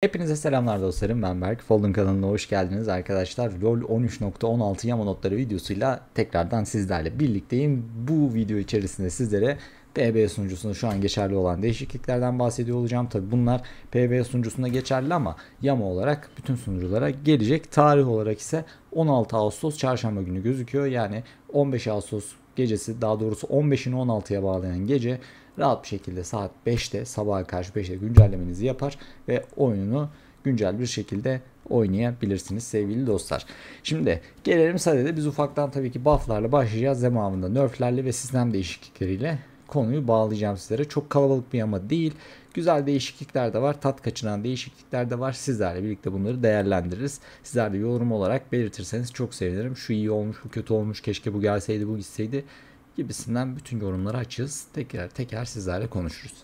Hepinize selamlar dostlarım ben Berk. Folding kanalına hoş geldiniz arkadaşlar. LoL 13.16 yama notları videosuyla tekrardan sizlerle birlikteyim. Bu video içerisinde sizlere PB sunucusunda şu an geçerli olan değişikliklerden bahsediyor olacağım. Tabi bunlar PB sunucusunda geçerli ama yama olarak bütün sunuculara gelecek. Tarih olarak ise 16 Ağustos çarşamba günü gözüküyor. Yani 15 Ağustos gecesi daha doğrusu 15'ini 16'ya bağlayan gece rahat bir şekilde saat 5'te sabaha karşı 5'te güncellemenizi yapar ve oyunu güncel bir şekilde oynayabilirsiniz sevgili dostlar. Şimdi gelelim sadede biz ufaktan tabii ki bufflarla başlayacağız. Zamanında nerflerle ve sistem değişiklikleriyle konuyu bağlayacağım sizlere. Çok kalabalık bir ama değil. Güzel değişiklikler de var. Tat kaçınan değişiklikler de var. Sizlerle birlikte bunları değerlendiririz. Sizler de yorum olarak belirtirseniz çok sevinirim. Şu iyi olmuş, bu kötü olmuş, keşke bu gelseydi, bu gitseydi gibisinden bütün yorumları açığız. tekrar teker sizlerle konuşuruz.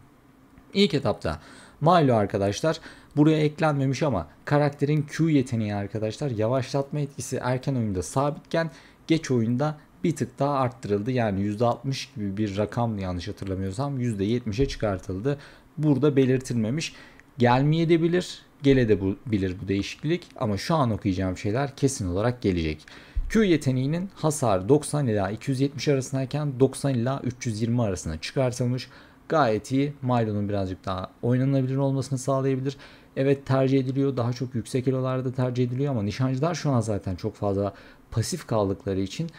İlk etapta Milo arkadaşlar buraya eklenmemiş ama karakterin Q yeteneği arkadaşlar yavaşlatma etkisi erken oyunda sabitken geç oyunda bir tık daha arttırıldı. Yani %60 gibi bir rakam yanlış hatırlamıyorsam %70'e çıkartıldı. Burada belirtilmemiş. Gelmeye de bilir, gele de bilir bu değişiklik ama şu an okuyacağım şeyler kesin olarak gelecek. Q yeteneğinin hasar 90 ila 270 arasındayken 90 ila 320 arasına çıkartılmış. Gayet iyi. Milo'nun birazcık daha oynanabilir olmasını sağlayabilir. Evet tercih ediliyor. Daha çok yüksek elolarda tercih ediliyor ama nişancılar şu an zaten çok fazla pasif kaldıkları için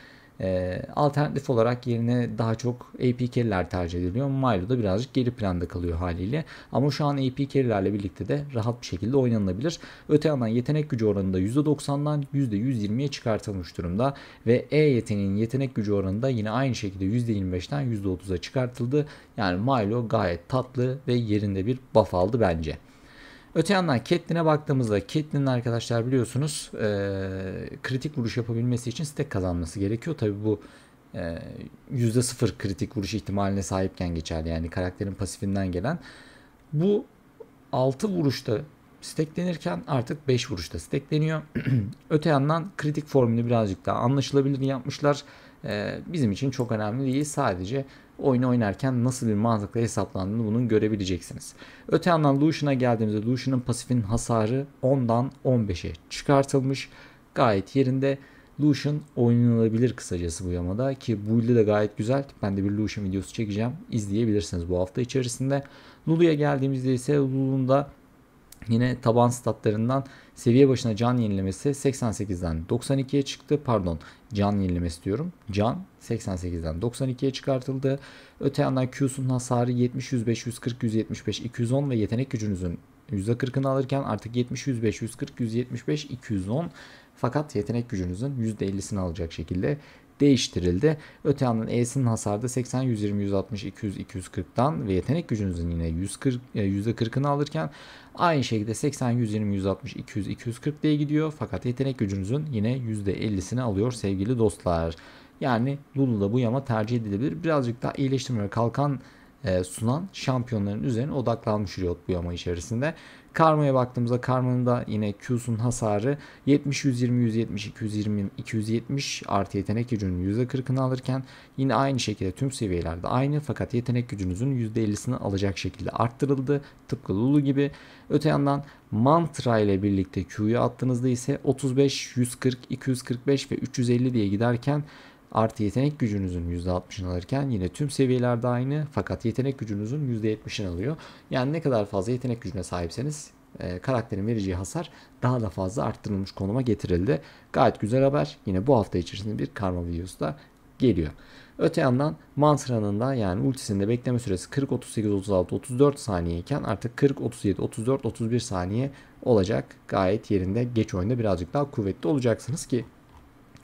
ee, alternatif olarak yerine daha çok AP carry'ler tercih ediliyor. Milo da birazcık geri planda kalıyor haliyle. Ama şu an AP carry'lerle birlikte de rahat bir şekilde oynanabilir. Öte yandan yetenek gücü oranında %90'dan %120'ye çıkartılmış durumda ve E yeteneğinin yetenek gücü oranında yine aynı şekilde %25'ten %30'a çıkartıldı. Yani Milo gayet tatlı ve yerinde bir buff aldı bence. Öte yandan Catelyn'e baktığımızda Catelyn'in arkadaşlar biliyorsunuz e, kritik vuruş yapabilmesi için stack kazanması gerekiyor. Tabi bu e, %0 kritik vuruş ihtimaline sahipken geçerli. Yani karakterin pasifinden gelen. Bu 6 vuruşta steklenirken artık 5 vuruşta stekleniyor. Öte yandan kritik formülü birazcık daha anlaşılabilir yapmışlar. Ee, bizim için çok önemli değil. Sadece oyunu oynarken nasıl bir mantıkla hesaplandığını bunun görebileceksiniz. Öte yandan Lucian'a geldiğimizde Lucian'ın pasifinin hasarı 10'dan 15'e çıkartılmış. Gayet yerinde. Lucian oynanabilir kısacası bu yamada ki bu build'i de gayet güzel. Ben de bir Lucian videosu çekeceğim. İzleyebilirsiniz bu hafta içerisinde. Lulu'ya geldiğimizde ise Lulu'nun da Yine taban statlarından seviye başına can yenilemesi 88'den 92'ye çıktı. Pardon can yenilemesi diyorum. Can 88'den 92'ye çıkartıldı. Öte yandan Q'sun hasarı 70, 105, 140, 175, 210 ve yetenek gücünüzün %40'ını alırken artık 70, 105, 140, 175, 210 fakat yetenek gücünüzün %50'sini alacak şekilde değiştirildi. Öte yandan E'sinin hasarı da 80, 120, 160, 200, 240'dan ve yetenek gücünüzün yine 140, %40'ını e, alırken aynı şekilde 80, 120, 160, 200, 240 diye gidiyor. Fakat yetenek gücünüzün yine %50'sini alıyor sevgili dostlar. Yani Lulu'da bu yama tercih edilebilir. Birazcık daha iyileştirme kalkan e, sunan şampiyonların üzerine odaklanmış Riot bu yama içerisinde. Karma'ya baktığımızda Karma'nın da yine Q'sun hasarı 70, 120, 170, 220, 270 artı yetenek gücünün %40'ını alırken yine aynı şekilde tüm seviyelerde aynı fakat yetenek gücünüzün %50'sini alacak şekilde arttırıldı. Tıpkı Lulu gibi. Öte yandan Mantra ile birlikte Q'yu attığınızda ise 35, 140, 245 ve 350 diye giderken Artı yetenek gücünüzün %60'ını alırken yine tüm seviyelerde aynı fakat yetenek gücünüzün %70'ini alıyor. Yani ne kadar fazla yetenek gücüne sahipseniz e, karakterin vereceği hasar daha da fazla arttırılmış konuma getirildi. Gayet güzel haber. Yine bu hafta içerisinde bir karma videosu da geliyor. Öte yandan Mansra'nın da yani ultisinde bekleme süresi 40 38 36 34 saniye iken artık 40 37 34 31 saniye olacak. Gayet yerinde geç oyunda birazcık daha kuvvetli olacaksınız ki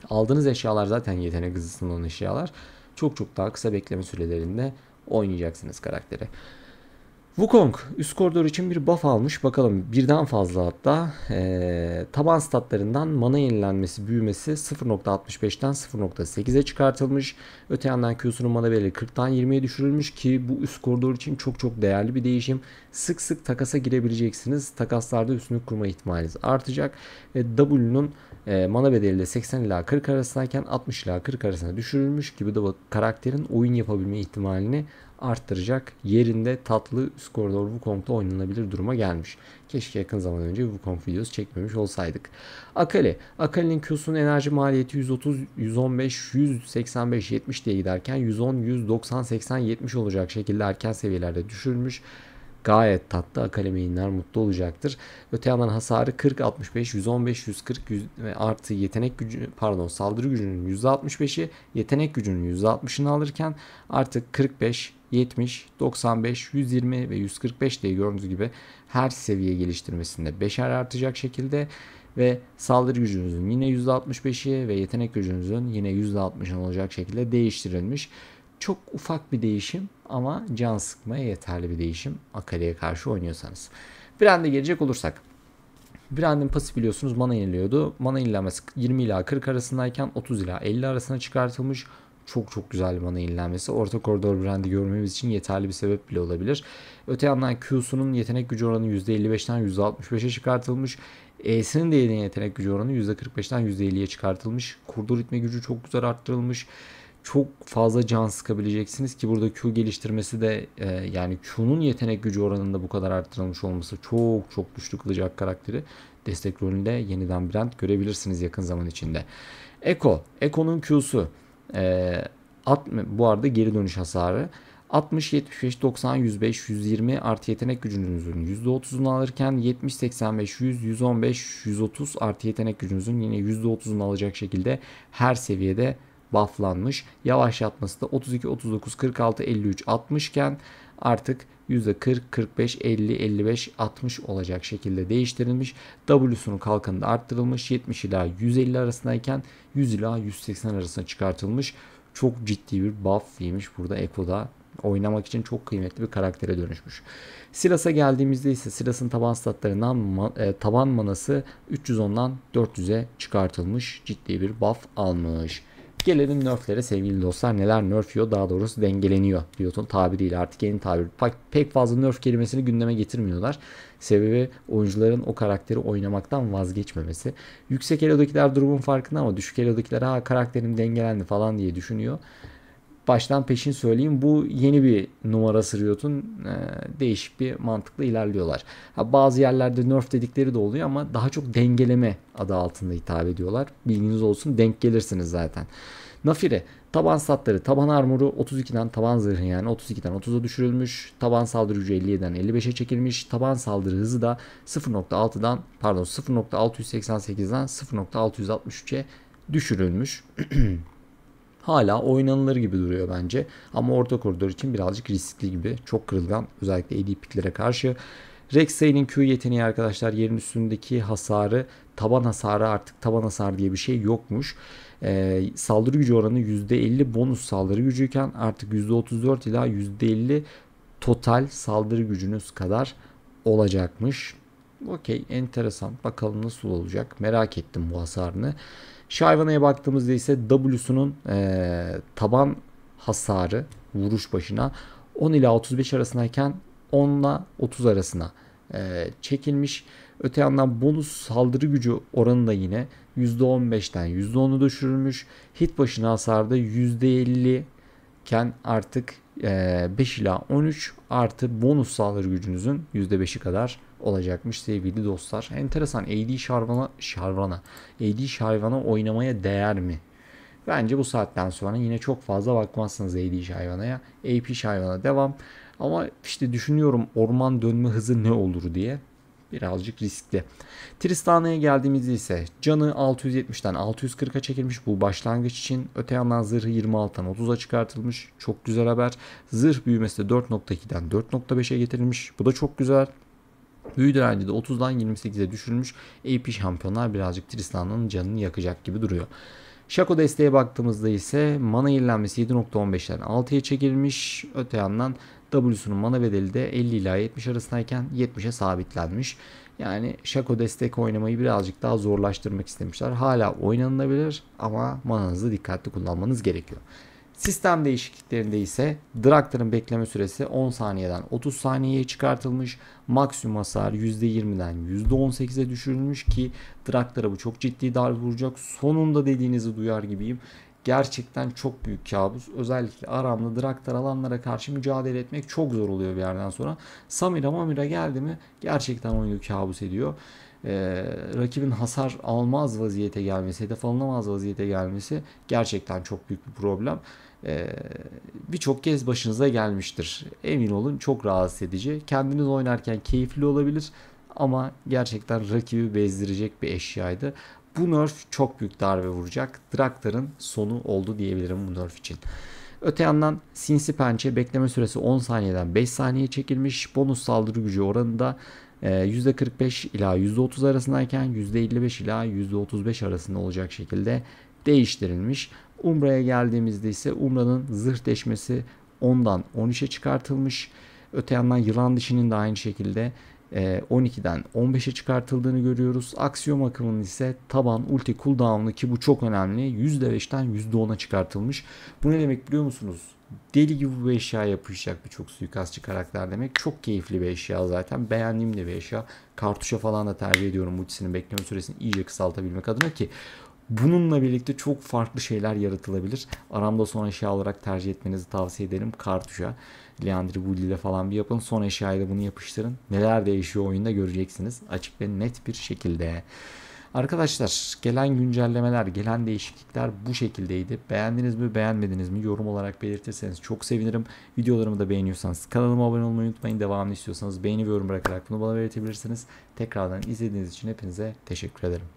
Aldığınız eşyalar zaten yetenek hızı eşyalar. Çok çok daha kısa bekleme sürelerinde oynayacaksınız karakteri. Wukong üst koridor için bir buff almış. Bakalım birden fazla hatta. Ee, taban statlarından mana yenilenmesi, büyümesi 0.65'ten 0.8'e çıkartılmış. Öte yandan Q'sunun mana belirli 40'tan 20'ye düşürülmüş ki bu üst koridor için çok çok değerli bir değişim. Sık sık takasa girebileceksiniz. Takaslarda üstünü kurma ihtimaliniz artacak. E, W'nun e, mana bedeli de 80 ila 40 arasındayken 60 ila 40 arasına düşürülmüş gibi de karakterin oyun yapabilme ihtimalini arttıracak yerinde tatlı üst koridor Wukong'da oynanabilir duruma gelmiş. Keşke yakın zaman önce Wukong videosu çekmemiş olsaydık. Akali. Akali'nin Q'sunun enerji maliyeti 130, 115, 185, 70 diye giderken 110, 190, 80, 70 olacak şekilde erken seviyelerde düşürülmüş gayet tatlı. Akalemeyinler mutlu olacaktır. Öte yandan hasarı 40, 65, 115, 140 100, artı yetenek gücü pardon saldırı gücünün %65'i yetenek gücünün %60'ını alırken artık 45, 70, 95, 120 ve 145 diye gördüğünüz gibi her seviye geliştirmesinde 5'er artacak şekilde ve saldırı gücünüzün yine %65'i ve yetenek gücünüzün yine %60'ın olacak şekilde değiştirilmiş. Çok ufak bir değişim ama can sıkmaya yeterli bir değişim Akari'ye karşı oynuyorsanız. Brand'e gelecek olursak. Brand'in pası biliyorsunuz mana yeniliyordu. Mana yenilenmesi 20 ila 40 arasındayken 30 ila 50 arasına çıkartılmış. Çok çok güzel bir mana yenilenmesi. Orta koridor brandi görmemiz için yeterli bir sebep bile olabilir. Öte yandan Q'sunun yetenek gücü oranı %55'den %65'e çıkartılmış. E'sinin de yetenek gücü oranı %45'den %50'ye çıkartılmış. Kurdu ritme gücü çok güzel arttırılmış çok fazla can sıkabileceksiniz ki burada Q geliştirmesi de e, yani Q'nun yetenek gücü oranında bu kadar arttırılmış olması çok çok güçlü kılacak karakteri destek rolünde yeniden Brent görebilirsiniz yakın zaman içinde. Eko, Eko'nun Q'su e, at, bu arada geri dönüş hasarı 60, 75, 90, 105, 120 artı yetenek gücünüzün %30'unu alırken 70, 85, 100, 115, 130 artı yetenek gücünüzün yine %30'unu alacak şekilde her seviyede bufflanmış. Yavaşlatması da 32, 39, 46, 53, 60 iken artık %40, 45, 50, 55, 60 olacak şekilde değiştirilmiş. W'sunun kalkanı da arttırılmış. 70 ila 150 arasındayken 100 ila 180 arasına çıkartılmış. Çok ciddi bir buff yemiş burada Eko'da oynamak için çok kıymetli bir karaktere dönüşmüş. Silas'a geldiğimizde ise Silas'ın taban statlarından e, taban manası 310'dan 400'e çıkartılmış. Ciddi bir buff almış. Gelelim nerflere sevgili dostlar. Neler nerf yiyor daha doğrusu dengeleniyor Riot'un tabiriyle artık yeni tabir. Pek fazla nerf kelimesini gündeme getirmiyorlar. Sebebi oyuncuların o karakteri oynamaktan vazgeçmemesi. Yüksek elodakiler durumun farkında ama düşük elodakiler ha karakterim dengelendi falan diye düşünüyor baştan peşin söyleyeyim bu yeni bir numara Riot'un e, değişik bir mantıkla ilerliyorlar. Ha, bazı yerlerde nerf dedikleri de oluyor ama daha çok dengeleme adı altında hitap ediyorlar. Bilginiz olsun denk gelirsiniz zaten. Nafire taban statları taban armoru 32'den taban zırhı yani 32'den 30'a düşürülmüş. Taban saldırı gücü 57'den 55'e çekilmiş. Taban saldırı hızı da 0.6'dan pardon 0.688'den 0.663'e düşürülmüş. hala oynanılır gibi duruyor bence. Ama orta koridor için birazcık riskli gibi. Çok kırılgan özellikle AD piklere karşı. Rek'Sai'nin Q yeteneği arkadaşlar yerin üstündeki hasarı taban hasarı artık taban hasar diye bir şey yokmuş. Ee, saldırı gücü oranı %50 bonus saldırı gücüyken artık %34 ila %50 total saldırı gücünüz kadar olacakmış. Okey enteresan bakalım nasıl olacak merak ettim bu hasarını. Şu baktığımızda ise W'sunun e, taban hasarı vuruş başına 10 ile 35 arasındayken 10 ile 30 arasına e, çekilmiş. Öte yandan bonus saldırı gücü oranı da yine %15'ten %10'u düşürülmüş. Hit başına hasarda %50 iken artık 5 e, ila 13 artı bonus saldırı gücünüzün %5'i kadar olacakmış sevgili dostlar. Enteresan AD Şarvan'a Şarvan'a AD Şarvan'a oynamaya değer mi? Bence bu saatten sonra yine çok fazla bakmazsınız AD Şarvan'a. ya, AP Şarvan'a devam. Ama işte düşünüyorum orman dönme hızı ne olur diye. Birazcık riskli. Tristana'ya geldiğimizde ise canı 670'ten 640'a çekilmiş bu başlangıç için. Öte yandan zırhı 26'dan 30'a çıkartılmış. Çok güzel haber. Zırh büyümesi de 4.2'den 4.5'e getirilmiş. Bu da çok güzel. Büyü direnci de 30'dan 28'e düşürülmüş. AP şampiyonlar birazcık Tristan'ın canını yakacak gibi duruyor. Şako desteğe baktığımızda ise mana yenilenmesi 7.15'ten 6'ya çekilmiş. Öte yandan W'sunun mana bedeli de 50 ila 70 arasındayken 70'e sabitlenmiş. Yani Şako destek oynamayı birazcık daha zorlaştırmak istemişler. Hala oynanılabilir ama mananızı dikkatli kullanmanız gerekiyor. Sistem değişikliklerinde ise dragların bekleme süresi 10 saniyeden 30 saniyeye çıkartılmış. Maksimum hasar %20'den %18'e düşürülmüş ki draglara bu çok ciddi darbe vuracak. Sonunda dediğinizi duyar gibiyim. Gerçekten çok büyük kabus. Özellikle aramlı draktar alanlara karşı mücadele etmek çok zor oluyor bir yerden sonra. Samira Mamira geldi mi gerçekten oyunu kabus ediyor ee, rakibin hasar almaz vaziyete gelmesi, hedef alınamaz vaziyete gelmesi gerçekten çok büyük bir problem. Ee, birçok kez başınıza gelmiştir. Emin olun çok rahatsız edici. Kendiniz oynarken keyifli olabilir ama gerçekten rakibi bezdirecek bir eşyaydı. Bu nerf çok büyük darbe vuracak. Draktar'ın sonu oldu diyebilirim bu nerf için. Öte yandan sinsi pençe bekleme süresi 10 saniyeden 5 saniye çekilmiş. Bonus saldırı gücü oranında %45 e, ila %30 arasındayken %55 ila %35 arasında olacak şekilde değiştirilmiş. Umra'ya geldiğimizde ise Umra'nın zırh deşmesi 10'dan 13'e çıkartılmış. Öte yandan yılan dişinin de aynı şekilde 12'den e, 15'e çıkartıldığını görüyoruz. Aksiyom akımının ise taban ulti cooldown'ı ki bu çok önemli %5'ten %10'a çıkartılmış. Bu ne demek biliyor musunuz? Deli gibi bir eşya yapışacak birçok suikastçı karakter demek. Çok keyifli bir eşya zaten. Beğendiğim de bir eşya. Kartuşa falan da tercih ediyorum ultisinin bekleme süresini iyice kısaltabilmek adına ki Bununla birlikte çok farklı şeyler yaratılabilir. Aramda son eşya olarak tercih etmenizi tavsiye ederim. Kartuşa, Leandri Bulli ile falan bir yapın. Son eşyayla bunu yapıştırın. Neler değişiyor oyunda göreceksiniz. Açık ve net bir şekilde. Arkadaşlar gelen güncellemeler, gelen değişiklikler bu şekildeydi. Beğendiniz mi, beğenmediniz mi yorum olarak belirtirseniz çok sevinirim. Videolarımı da beğeniyorsanız kanalıma abone olmayı unutmayın. Devamını istiyorsanız beğeni ve yorum bırakarak bunu bana belirtebilirsiniz. Tekrardan izlediğiniz için hepinize teşekkür ederim.